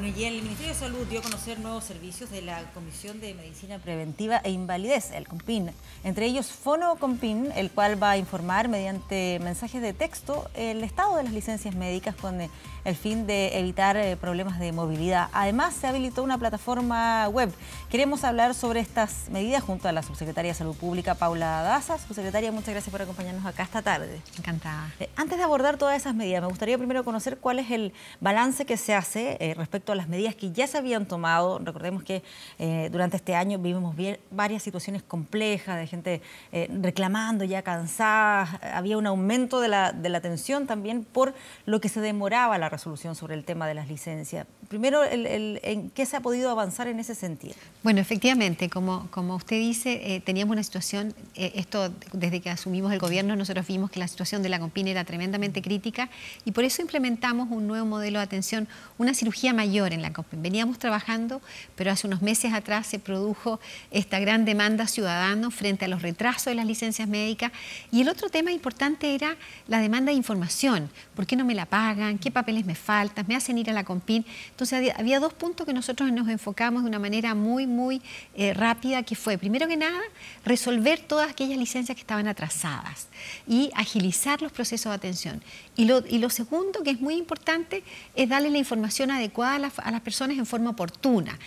Bueno, y el Ministerio de Salud dio a conocer nuevos servicios de la Comisión de Medicina Preventiva e Invalidez, el COMPIN. Entre ellos, Fono COMPIN, el cual va a informar mediante mensajes de texto el estado de las licencias médicas con eh, el fin de evitar eh, problemas de movilidad. Además, se habilitó una plataforma web. Queremos hablar sobre estas medidas junto a la Subsecretaria de Salud Pública, Paula Daza. Subsecretaria, muchas gracias por acompañarnos acá esta tarde. Encantada. Eh, antes de abordar todas esas medidas, me gustaría primero conocer cuál es el balance que se hace respecto a las medidas que ya se habían tomado. Recordemos que eh, durante este año vivimos varias situaciones complejas de gente eh, reclamando ya cansada. Había un aumento de la, de tensión también por lo que se demoraba la resolución sobre el tema de las licencias. Primero, ¿en qué se ha podido avanzar en ese sentido? Bueno, efectivamente, como, usted dice, eh, teníamos una situación, esto desde que asumimos el gobierno, nosotros vimos que la situación de la compina era tremendamente crítica y por eso implementamos un nuevo modelo de atención, una cirugía mayor en la Veníamos trabajando, pero hace unos meses atrás se produjo esta gran demanda ciudadana frente a los retrasos de las licencias médicas. Y el otro tema importante era la demanda de información. ¿Por qué no me la pagan? ¿Qué papeles me faltan? ¿Me hacen ir a la COMPIN? Entonces había dos puntos que nosotros nos enfocamos de una manera muy, muy eh, rápida, que fue, primero que nada, resolver todas aquellas licencias que estaban atrasadas y agilizar los procesos de atención. Y lo, y lo segundo, que es muy importante, es darle la información adecuada a, las personas en forma oportuna.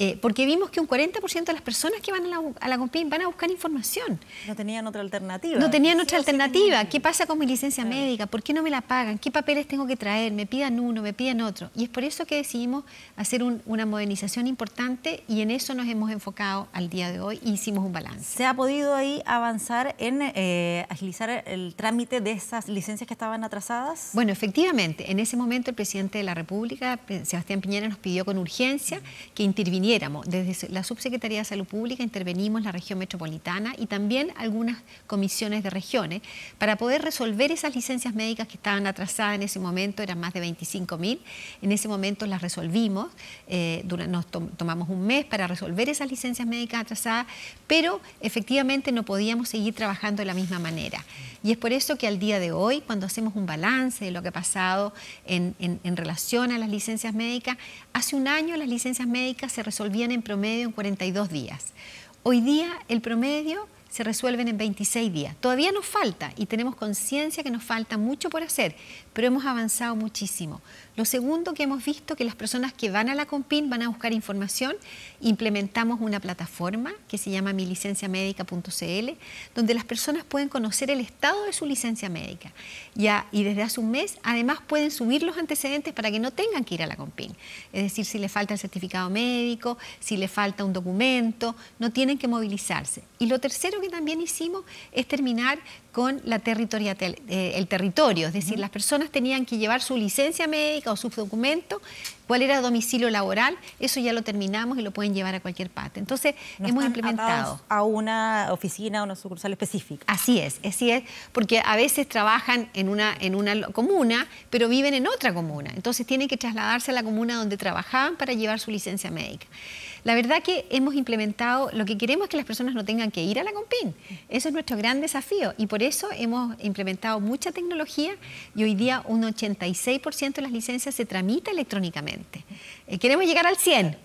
Eh, porque vimos que un 40% de las personas que van a la, a van a buscar información. No tenían otra alternativa. No tenían otra alternativa. ¿Qué pasa con mi licencia médica? ¿Por qué no me la pagan? ¿Qué papeles tengo que traer? ¿Me pidan uno? ¿Me piden otro? Y es por eso que decidimos hacer una modernización importante y en eso nos hemos enfocado al día de hoy e hicimos un balance. ¿Se ha podido ahí avanzar en eh, agilizar el trámite de esas licencias que estaban atrasadas? Bueno, efectivamente. En ese momento el presidente de la República, Sebastián Piñera nos pidió con urgencia que interviniéramos. Desde la Subsecretaría de Salud Pública intervenimos la región metropolitana y también algunas comisiones de regiones para poder resolver esas licencias médicas que estaban atrasadas en ese momento, eran más de 25.000. En ese momento las resolvimos, eh, nos tomamos un mes para resolver esas licencias médicas atrasadas, pero efectivamente no podíamos seguir trabajando de la misma manera. Y es por eso que al día de hoy, cuando hacemos un balance de lo que ha pasado en relación a las licencias médicas, hace un año las licencias médicas se resolvían en promedio en 42 días. Hoy día el promedio se resuelven en 26 días. Todavía nos falta y tenemos conciencia que nos falta mucho por hacer, pero hemos avanzado muchísimo. Lo segundo que hemos visto que las personas que van a la COMPIN van a buscar información, implementamos una plataforma que se llama milicenciamedica.cl, donde las personas pueden conocer el estado de su licencia médica. y desde hace un mes, además pueden subir los antecedentes para que no tengan que ir a la COMPIN. Es decir, si le falta el certificado médico, si le falta un documento, no tienen que movilizarse. Y lo tercero que también hicimos es terminar con la eh, el territorio, es decir, las personas tenían que llevar su licencia médica, o sus documentos cuál era domicilio laboral, eso ya lo terminamos y lo pueden llevar a cualquier parte. Entonces, hemos implementado. A una oficina o una sucursal específica. Así es, así es, porque a veces trabajan en una, en una comuna, pero viven en otra comuna. Entonces, tienen que trasladarse a la comuna donde trabajaban para llevar su licencia médica. La verdad que hemos implementado, lo que queremos es que las personas no tengan que ir a la COMPIN. Eso es nuestro gran desafío y por eso hemos implementado mucha tecnología y hoy día un 86% de las licencias se tramita electrónicamente. Eh, queremos llegar al 100,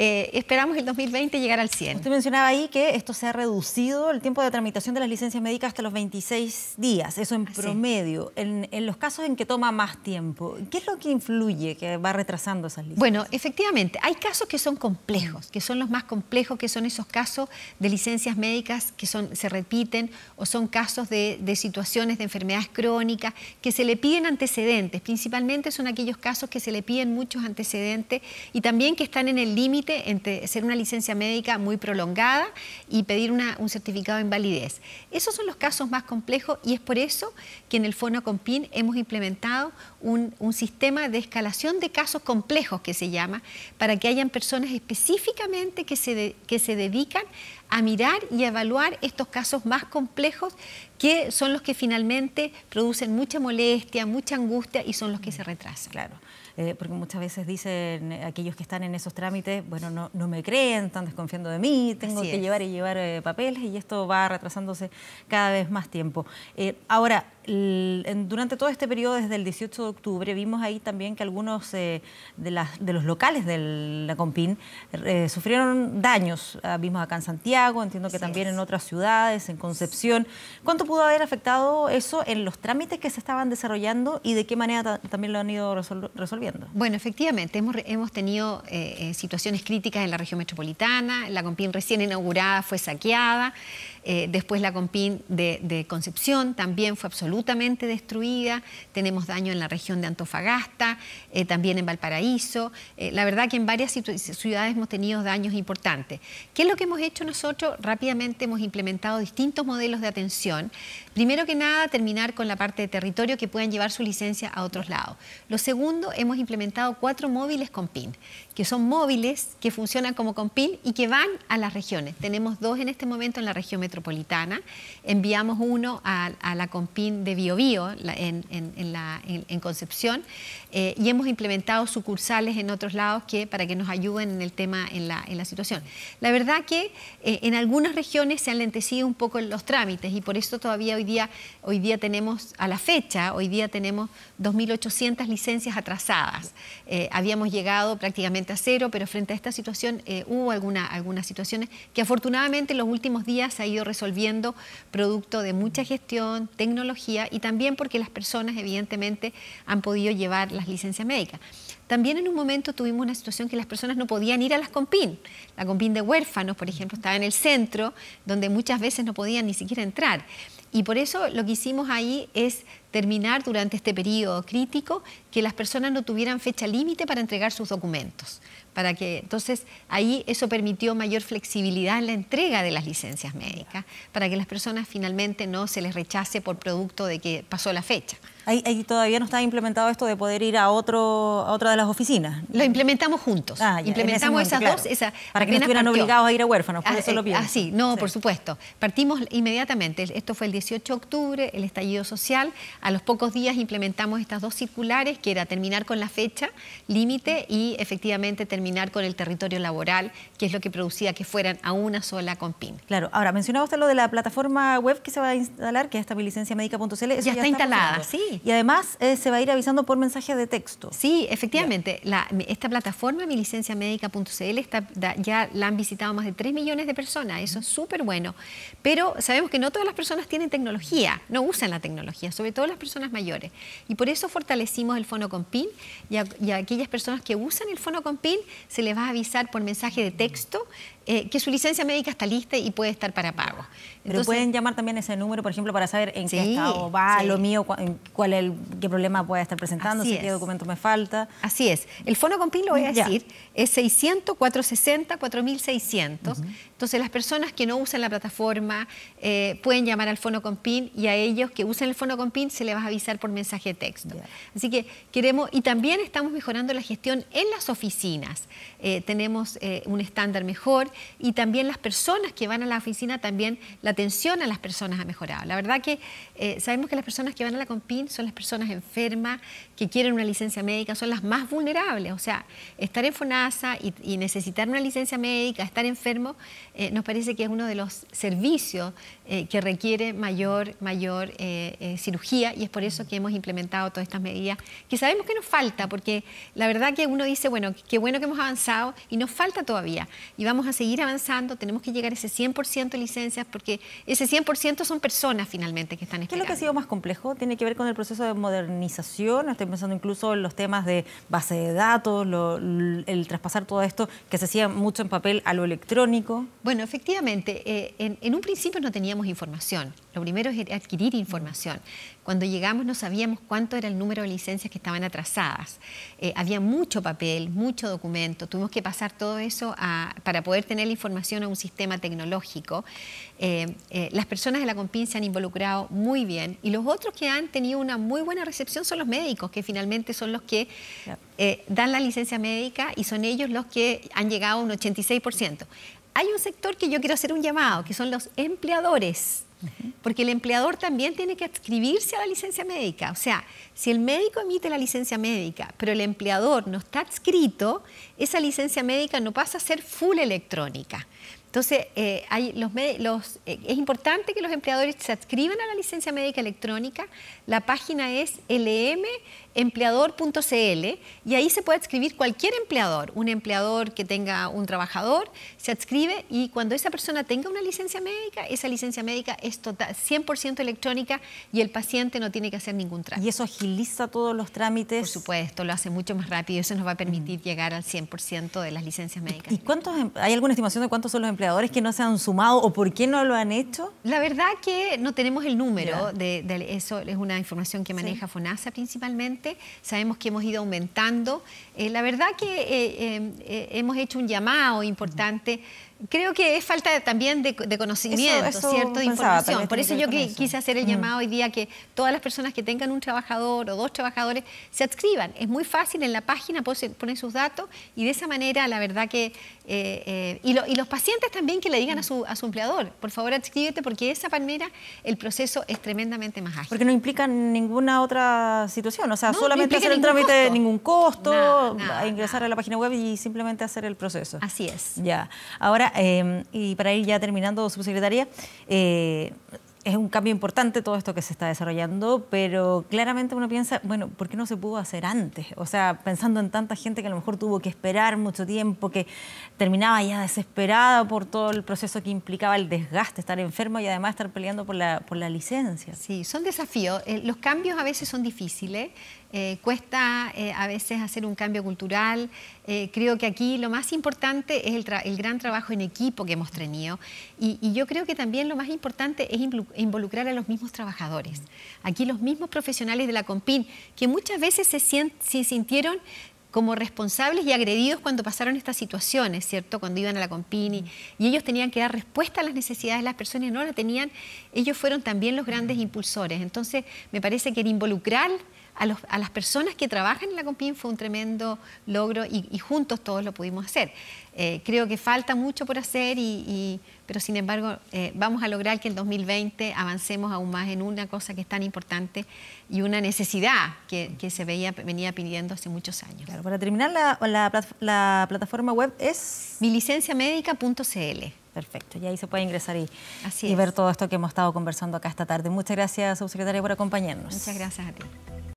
eh, esperamos el 2020 llegar al 100. Usted mencionaba ahí que esto se ha reducido el tiempo de tramitación de las licencias médicas hasta los 26 días, eso en promedio. En, los casos en que toma más tiempo, ¿qué es lo que influye que va retrasando esas licencias? Bueno, efectivamente, hay casos que son complejos, que son los más complejos, que son esos casos de licencias médicas que se repiten o son casos de situaciones de enfermedades crónicas que se le piden antecedentes. Principalmente son aquellos casos que se le piden muchos antecedentes y también que están en el límite entre ser una licencia médica muy prolongada y pedir un certificado de invalidez. Esos son los casos más complejos y es por eso que en el Fono Compin hemos implementado un, sistema de escalación de casos complejos que se llama, para que hayan personas específicamente que se, que se dedican a mirar y evaluar estos casos más complejos que son los que finalmente producen mucha molestia, mucha angustia y son los que se retrasan. Claro. Eh, porque muchas veces dicen aquellos que están en esos trámites, bueno, no, me creen, están desconfiando de mí, tengo que llevar y llevar eh, papeles y esto va retrasándose cada vez más tiempo. Eh, ahora, durante todo este periodo, desde el 18 de octubre, vimos ahí también que algunos de, de, los locales de la Compin sufrieron daños, ah, vimos acá en Santiago, entiendo que también en otras ciudades, en Concepción. ¿Cuánto pudo haber afectado eso en los trámites que se estaban desarrollando y de qué manera también lo han ido resolviendo? Bueno, efectivamente, hemos, tenido eh, eh, situaciones críticas en la región metropolitana, la Compin recién inaugurada fue saqueada. Eh, después la Compin de, Concepción también fue absolutamente destruida. Tenemos daño en la región de Antofagasta, eh, también en Valparaíso. Eh, la verdad que en varias ciudades hemos tenido daños importantes. ¿Qué es lo que hemos hecho nosotros? Rápidamente hemos implementado distintos modelos de atención. Primero que nada, terminar con la parte de territorio que puedan llevar su licencia a otros lados. Lo segundo, hemos implementado cuatro móviles Compin, que son móviles que funcionan como Compin y que van a las regiones. Tenemos dos en este momento en la región metropolitana. Enviamos uno a, la Compin de Biobío en, en, Concepción eh, y hemos implementado sucursales en otros lados que, para que nos ayuden en el tema, en la, situación. La verdad que eh, en algunas regiones se han lentecido un poco los trámites y por eso todavía hoy día, hoy día tenemos, a la fecha, hoy día tenemos 2.800 licencias atrasadas. Eh, habíamos llegado prácticamente a cero, pero frente a esta situación hubo alguna, algunas situaciones que afortunadamente en los últimos días ha ido resolviendo producto de mucha gestión, tecnología y también porque las personas evidentemente han podido llevar las licencias médicas. También en un momento tuvimos una situación que las personas no podían ir a las compin. La compin de huérfanos, por ejemplo, estaba en el centro, donde muchas veces no podían ni siquiera entrar. Y por eso lo que hicimos ahí es terminar durante este periodo crítico que las personas no tuvieran fecha límite para entregar sus documentos. Para que, entonces, ahí eso permitió mayor flexibilidad en la entrega de las licencias médicas, para que las personas finalmente no se les rechace por producto de que pasó la fecha. Ahí, todavía no está implementado esto de poder ir a, otro, a otra de las oficinas. Lo implementamos juntos. Ah, implementamos esas dos. para que no estuvieran obligados a ir a huérfanos, por ah, eso lo eh, pienso. Ah sí, no, por supuesto. Partimos inmediatamente. Esto fue el 18 de octubre, el estallido social a los pocos días implementamos estas dos circulares, que era terminar con la fecha límite y efectivamente terminar con el territorio laboral, que es lo que producía que fueran a una sola con PIN Claro, ahora mencionaba usted lo de la plataforma web que se va a instalar, que es esta Ya, está instalada, sí. Y además eh, se va a ir avisando por mensaje de texto. Sí, efectivamente. esta plataforma mi ya la han visitado más de 3 millones de personas. Eso es mm. súper bueno. Pero sabemos que no todas las personas tienen tecnología, no usan la tecnología, sobre todo las personas mayores. Y por eso fortalecimos el Fono con PIN y a aquellas personas que usan el Fono con PIN se les va a avisar por mensaje de texto eh, que su licencia médica está lista y puede estar para pago. Pero pueden llamar también ese número, por ejemplo, para saber en qué estado va lo mío, cuál el, qué problema puede estar presentando, si qué documento me falta. Así es. El Fono PIN, lo voy a decir, es 600, 460, 4600. Entonces, las personas que no usan la plataforma eh, pueden llamar al Fono PIN y a ellos que usan el Fono PIN se les va a avisar por mensaje de texto. Así que queremos, y también estamos mejorando la gestión en las oficinas. Eh, tenemos un estándar mejor y también las personas que van a la oficina, también la atención a las personas ha mejorado. La verdad que eh, sabemos que las personas que van a la COMPIN son las personas enfermas, que quieren una licencia médica, son las más vulnerables. O sea, estar en FONASA y, necesitar una licencia médica, estar enfermo, eh, nos parece que es uno de los servicios eh, que requiere mayor, mayor cirugía y es por eso que hemos implementado todas estas medidas que sabemos que nos falta, porque la verdad que uno dice, bueno, qué bueno que hemos avanzado y nos falta todavía y vamos a seguir Ir avanzando, tenemos que llegar a ese 100% de licencias, porque ese 100% son personas finalmente que están esperando. ¿Qué es lo que ha sido más complejo? Tiene que ver con el proceso de modernización, estoy pensando incluso en los temas de base de datos, el traspasar todo esto que se hacía mucho en papel a lo electrónico. Bueno, efectivamente, eh, en, en un principio no teníamos información. Lo primero es adquirir información. Cuando llegamos no sabíamos cuánto era el número de licencias que estaban atrasadas. Eh, había mucho papel, mucho documento. Tuvimos que pasar todo eso para poder tener la información a un sistema tecnológico. Eh, eh, las personas de la Compin se han involucrado muy bien y los otros que han tenido una muy buena recepción son los médicos, que finalmente son los que dan la licencia médica y son ellos los que han llegado a un 86%. Hay un sector que yo quiero hacer un llamado, que son los empleadores porque el empleador también tiene que adscribirse a la licencia médica. O sea, si el médico emite la licencia médica, pero el empleador no está adscrito, esa licencia médica no pasa a ser full electrónica. Entonces, eh, eh, es importante que los empleadores se adscriban a la licencia médica electrónica. La página es LM empleador.cl y ahí se puede adscribir cualquier empleador. Un empleador que tenga un trabajador se adscribe y cuando esa persona tenga una licencia médica, esa licencia médica es total, 100% electrónica y el paciente no tiene que hacer ningún trámite. ¿Y eso agiliza todos los trámites? Por supuesto, lo hace mucho más rápido y eso nos va a permitir llegar al 100% de las licencias médicas. ¿Y cuántos, em, hay alguna estimación de cuántos son los empleadores que no se han sumado o por qué no lo han hecho? La verdad que no tenemos el número, de, eso es una información que maneja FONASA principalmente Sabemos que hemos ido aumentando. Eh, la verdad que eh, eh, hemos hecho un llamado importante. Creo que es falta también de, conocimiento, ¿cierto? De información. Por eso yo quise hacer el llamado hoy día que todas las personas que tengan un trabajador o dos trabajadores se adscriban. Es muy fácil en la página ponen sus datos y de esa manera, la verdad que. Eh, eh, y, los pacientes también que le digan a, su, a su, empleador, por favor, adscríbete, porque esa palmera el proceso es tremendamente más ágil. Porque no implica ninguna otra situación, o sea, solamente hacer el trámite, de ningún costo, ingresar a la página web y simplemente hacer el proceso. Así es. Ya. Ahora, Em, y para ir ya terminando, subsecretaria, eh, es un cambio importante todo esto que se está desarrollando, pero claramente uno piensa, bueno, ¿por qué no se pudo hacer antes? O sea, pensando en tanta gente que a lo mejor tuvo que esperar mucho tiempo, que terminaba ya desesperada por todo el proceso que implicaba el desgaste, estar enfermo y además estar peleando por la, por la licencia. Sí, son desafíos. Eh, los cambios a veces son difíciles. Eh, cuesta eh, a veces hacer un cambio cultural. Eh, creo que aquí lo más importante es el, gran trabajo en equipo que hemos tenido y, yo creo que también lo más importante es involucrar a los mismos trabajadores. Aquí los mismos profesionales de la COMPIN, que muchas veces se, sintieron como responsables y agredidos cuando pasaron estas situaciones, ¿cierto? Cuando iban a la Compin y, ellos tenían que dar respuesta a las necesidades de las personas y no la tenían, ellos fueron también los grandes impulsores. Entonces, me parece que el involucrar a, las personas que trabajan en la Compin fue un tremendo logro y, juntos todos lo pudimos hacer. Eh, creo que falta mucho por hacer, y, pero sin embargo eh, vamos a lograr que en 2020 avancemos aún más en una cosa que es tan importante y una necesidad que, se veía, venía pidiendo hace muchos años. Claro, para terminar, la, plataforma web es... Milicenciamedica.cl. Perfecto, y ahí se puede ingresar y, y ver todo esto que hemos estado conversando acá esta tarde. Muchas gracias, subsecretaria, por acompañarnos. Muchas gracias a ti.